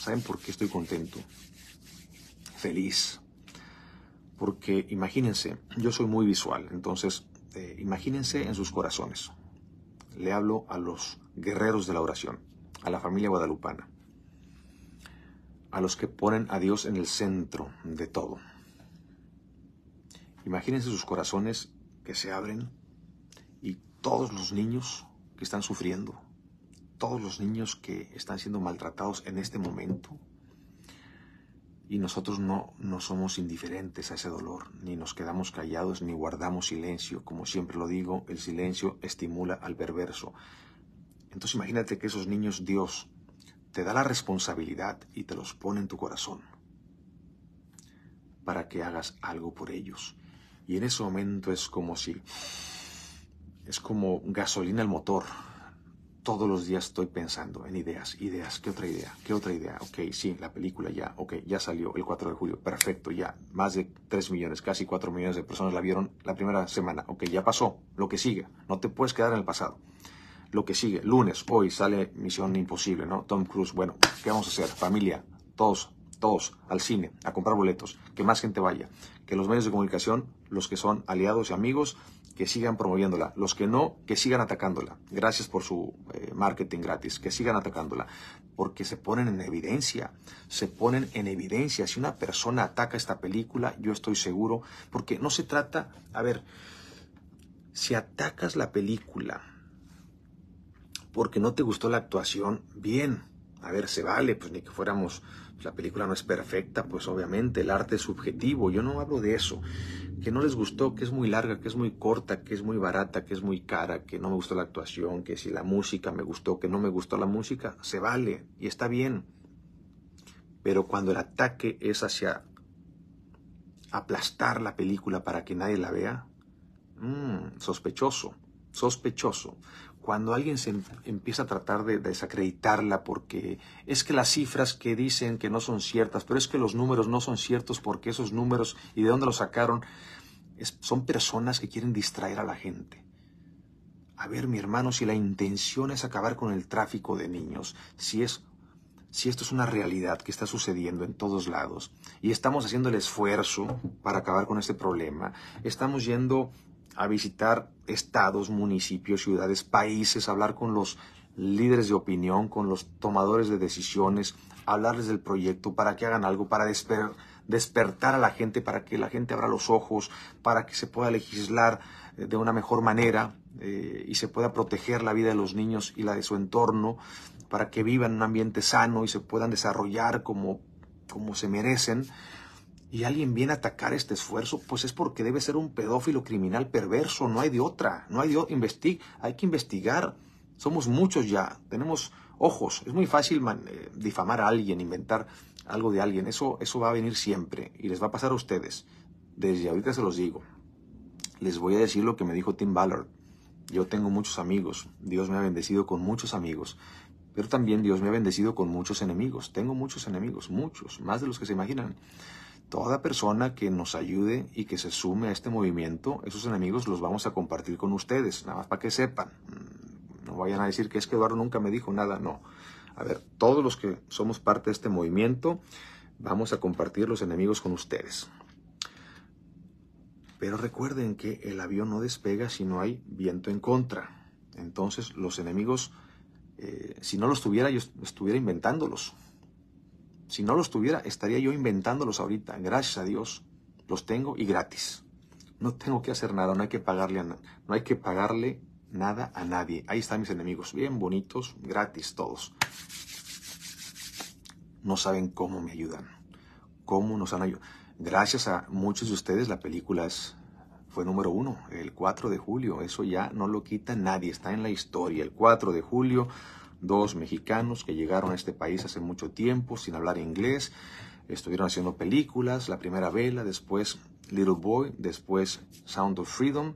¿Saben por qué estoy contento? Feliz. Porque imagínense, yo soy muy visual, entonces eh, imagínense en sus corazones. Le hablo a los guerreros de la oración, a la familia guadalupana, a los que ponen a Dios en el centro de todo. Imagínense sus corazones que se abren y todos los niños que están sufriendo, todos los niños que están siendo maltratados en este momento. Y nosotros no, no somos indiferentes a ese dolor, ni nos quedamos callados, ni guardamos silencio. Como siempre lo digo, el silencio estimula al perverso. Entonces imagínate que esos niños Dios te da la responsabilidad y te los pone en tu corazón para que hagas algo por ellos. Y en ese momento es como si, es como gasolina al motor, todos los días estoy pensando en ideas, ideas, ¿qué otra idea? ¿Qué otra idea? Ok, sí, la película ya, ok, ya salió el 4 de julio, perfecto, ya, más de 3 millones, casi 4 millones de personas la vieron la primera semana, ok, ya pasó, lo que sigue, no te puedes quedar en el pasado. Lo que sigue, lunes, hoy sale Misión Imposible, ¿no? Tom Cruise, bueno, ¿qué vamos a hacer? Familia, todos todos, al cine, a comprar boletos, que más gente vaya, que los medios de comunicación, los que son aliados y amigos, que sigan promoviéndola, los que no, que sigan atacándola. Gracias por su eh, marketing gratis, que sigan atacándola, porque se ponen en evidencia, se ponen en evidencia. Si una persona ataca esta película, yo estoy seguro, porque no se trata, a ver, si atacas la película porque no te gustó la actuación, bien, a ver, se vale, pues ni que fuéramos, pues, la película no es perfecta, pues obviamente, el arte es subjetivo, yo no hablo de eso, que no les gustó, que es muy larga, que es muy corta, que es muy barata, que es muy cara, que no me gustó la actuación, que si la música me gustó, que no me gustó la música, se vale y está bien. Pero cuando el ataque es hacia aplastar la película para que nadie la vea, mmm, sospechoso, sospechoso cuando alguien se em, empieza a tratar de desacreditarla porque es que las cifras que dicen que no son ciertas, pero es que los números no son ciertos porque esos números y de dónde los sacaron, son personas que quieren distraer a la gente. A ver, mi hermano, si la intención es acabar con el tráfico de niños, si es si esto es una realidad que está sucediendo en todos lados y estamos haciendo el esfuerzo para acabar con este problema, estamos yendo a visitar estados, municipios, ciudades, países, hablar con los líderes de opinión, con los tomadores de decisiones, hablarles del proyecto para que hagan algo, para despertar a la gente, para que la gente abra los ojos, para que se pueda legislar eh, de una mejor manera eh, y se pueda proteger la vida de los niños y la de su entorno, para que vivan en un ambiente sano y se puedan desarrollar como se merecen y alguien viene a atacar este esfuerzo, pues es porque debe ser un pedófilo criminal perverso, no hay de otra, no hay de hay que investigar, somos muchos ya, tenemos ojos, es muy fácil eh, difamar a alguien, inventar algo de alguien, eso, eso va a venir siempre y les va a pasar a ustedes, desde ahorita se los digo, les voy a decir lo que me dijo Tim Ballard, yo tengo muchos amigos, Dios me ha bendecido con muchos amigos, pero también Dios me ha bendecido con muchos enemigos, tengo muchos enemigos, muchos, más de los que se imaginan. Toda persona que nos ayude y que se sume a este movimiento, esos enemigos los vamos a compartir con ustedes, nada más para que sepan. Mm, no vayan a decir que es que Eduardo nunca me dijo nada, no. A ver, todos los que somos parte de este movimiento, vamos a compartir los enemigos con ustedes. Pero recuerden que el avión no despega si no hay viento en contra. Entonces los enemigos, eh, si no los tuviera, yo estuviera inventándolos. Si no los tuviera, estaría yo inventándolos ahorita. Gracias a Dios, los tengo y gratis. No tengo que hacer nada, no hay que pagarle, no hay que pagarle nada a nadie. Ahí están mis enemigos, bien bonitos, gratis todos. No saben cómo me ayudan, cómo nos han ayudado. Gracias a muchos de ustedes la película es, fue número uno, el 4 de julio. Eso ya no lo quita nadie, está en la historia. El 4 de julio dos mexicanos que llegaron a este país hace mucho tiempo sin hablar inglés, estuvieron haciendo películas, la primera Vela, después Little Boy, después Sound of Freedom,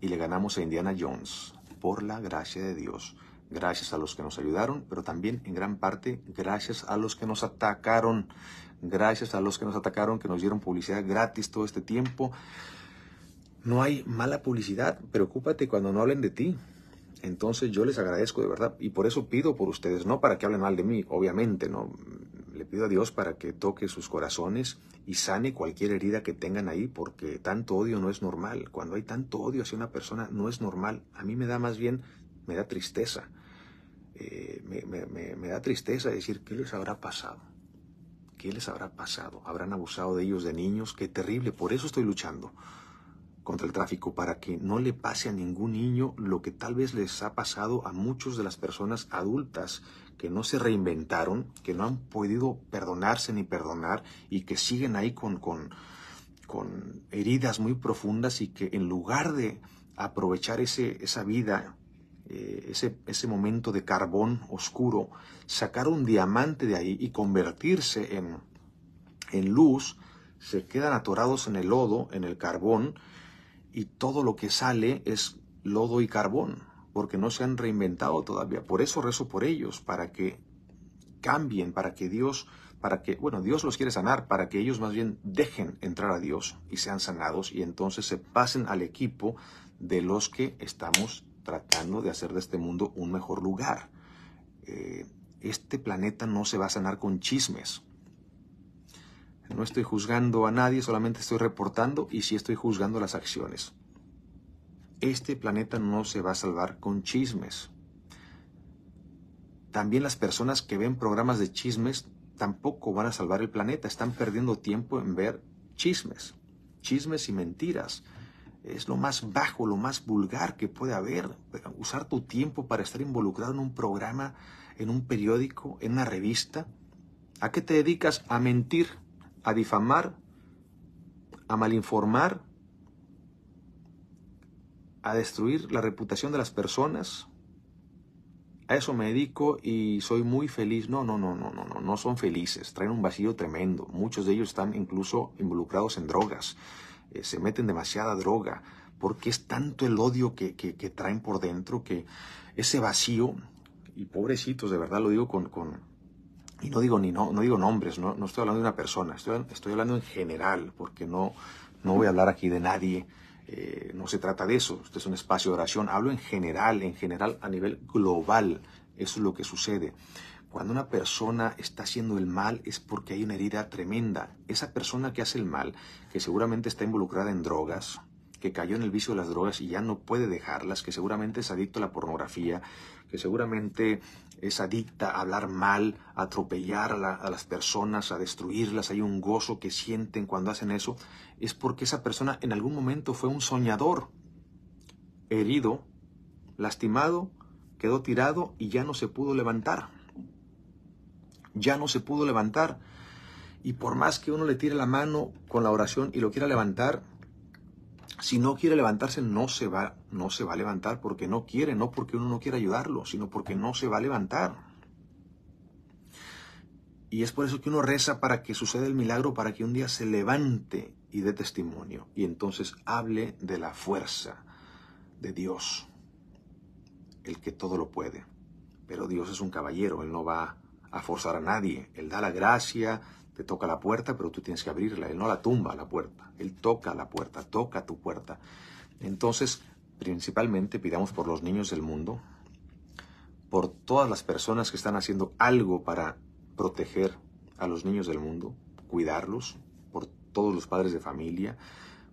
y le ganamos a Indiana Jones, por la gracia de Dios. Gracias a los que nos ayudaron, pero también en gran parte gracias a los que nos atacaron. Gracias a los que nos atacaron, que nos dieron publicidad gratis todo este tiempo. No hay mala publicidad, preocúpate cuando no hablen de ti. Entonces yo les agradezco de verdad y por eso pido por ustedes, no para que hablen mal de mí, obviamente, no. Le pido a Dios para que toque sus corazones y sane cualquier herida que tengan ahí, porque tanto odio no es normal. Cuando hay tanto odio hacia una persona, no es normal. A mí me da más bien, me da tristeza. Eh, me, me da tristeza decir, ¿qué les habrá pasado? ¿Qué les habrá pasado? ¿Habrán abusado de ellos de niños? Qué terrible, por eso estoy luchando contra el tráfico para que no le pase a ningún niño lo que tal vez les ha pasado a muchas de las personas adultas que no se reinventaron, que no han podido perdonarse ni perdonar y que siguen ahí con, con, con heridas muy profundas y que en lugar de aprovechar ese, esa vida, eh, ese, ese momento de carbón oscuro, sacar un diamante de ahí y convertirse en, en luz, se quedan atorados en el lodo, en el carbón, y todo lo que sale es lodo y carbón, porque no se han reinventado todavía. Por eso rezo por ellos, para que cambien, para que Dios, para que, bueno, Dios los quiere sanar, para que ellos más bien dejen entrar a Dios y sean sanados y entonces se pasen al equipo de los que estamos tratando de hacer de este mundo un mejor lugar. Eh, este planeta no se va a sanar con chismes, no estoy juzgando a nadie, solamente estoy reportando y sí estoy juzgando las acciones. Este planeta no se va a salvar con chismes. También las personas que ven programas de chismes tampoco van a salvar el planeta. Están perdiendo tiempo en ver chismes. Chismes y mentiras. Es lo más bajo, lo más vulgar que puede haber. Usar tu tiempo para estar involucrado en un programa, en un periódico, en una revista. ¿A qué te dedicas? A mentir a difamar, a malinformar, a destruir la reputación de las personas. A eso me dedico y soy muy feliz. No, no, no, no, no, no, no son felices. Traen un vacío tremendo. Muchos de ellos están incluso involucrados en drogas. Eh, se meten demasiada droga. Porque es tanto el odio que, traen por dentro que ese vacío, y pobrecitos, de verdad lo digo con y no digo ni no, no digo nombres, no, estoy hablando de una persona, estoy, hablando en general, porque no, no voy a hablar aquí de nadie, eh, no se trata de eso, este es un espacio de oración, hablo en general, en general a nivel global, eso es lo que sucede. Cuando una persona está haciendo el mal es porque hay una herida tremenda. Esa persona que hace el mal, que seguramente está involucrada en drogas, que cayó en el vicio de las drogas y ya no puede dejarlas, que seguramente es adicto a la pornografía, que seguramente es adicta a hablar mal, a atropellar a, las personas, a destruirlas, hay un gozo que sienten cuando hacen eso, es porque esa persona en algún momento fue un soñador, herido, lastimado, quedó tirado y ya no se pudo levantar. Ya no se pudo levantar. Y por más que uno le tire la mano con la oración y lo quiera levantar, si no quiere levantarse, no se, va, no se va a levantar porque no quiere, no porque uno no quiera ayudarlo, sino porque no se va a levantar. Y es por eso que uno reza para que suceda el milagro, para que un día se levante y dé testimonio. Y entonces hable de la fuerza de Dios, el que todo lo puede. Pero Dios es un caballero, Él no va a forzar a nadie. Él da la gracia, te toca la puerta, pero tú tienes que abrirla. Él no la tumba la puerta. Él toca la puerta, toca tu puerta. Entonces, principalmente pidamos por los niños del mundo, por todas las personas que están haciendo algo para proteger a los niños del mundo, cuidarlos, por todos los padres de familia,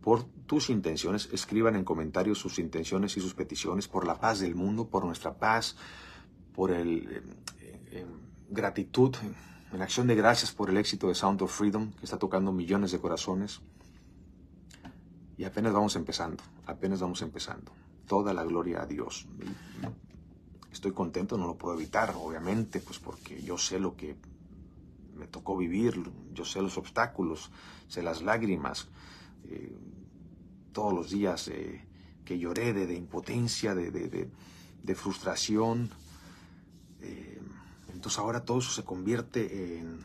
por tus intenciones. Escriban en comentarios sus intenciones y sus peticiones por la paz del mundo, por nuestra paz, por el eh, eh, eh, gratitud en acción de gracias por el éxito de Sound of Freedom, que está tocando millones de corazones. Y apenas vamos empezando, apenas vamos empezando. Toda la gloria a Dios. Estoy contento, no lo puedo evitar, obviamente, pues porque yo sé lo que me tocó vivir, yo sé los obstáculos, sé las lágrimas, eh, todos los días eh, que lloré de, de impotencia, de, de, de frustración, entonces ahora todo eso se convierte en,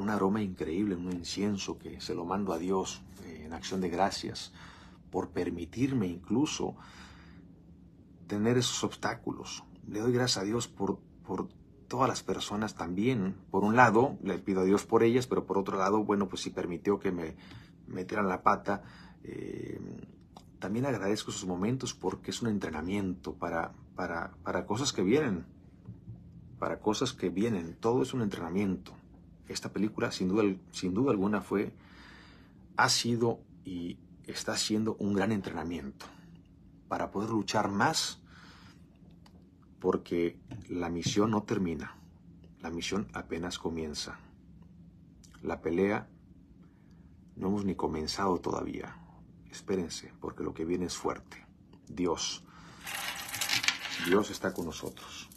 un aroma increíble, en un incienso que se lo mando a Dios eh, en acción de gracias por permitirme incluso tener esos obstáculos. Le doy gracias a Dios por, por todas las personas también. Por un lado, le pido a Dios por ellas, pero por otro lado, bueno, pues si permitió que me metieran la pata, eh, también agradezco esos momentos porque es un entrenamiento para, para, para cosas que vienen para cosas que vienen. Todo es un entrenamiento. Esta película, sin duda, sin duda alguna, fue, ha sido y está siendo un gran entrenamiento para poder luchar más, porque la misión no termina, la misión apenas comienza. La pelea no hemos ni comenzado todavía. Espérense, porque lo que viene es fuerte. Dios. Dios está con nosotros.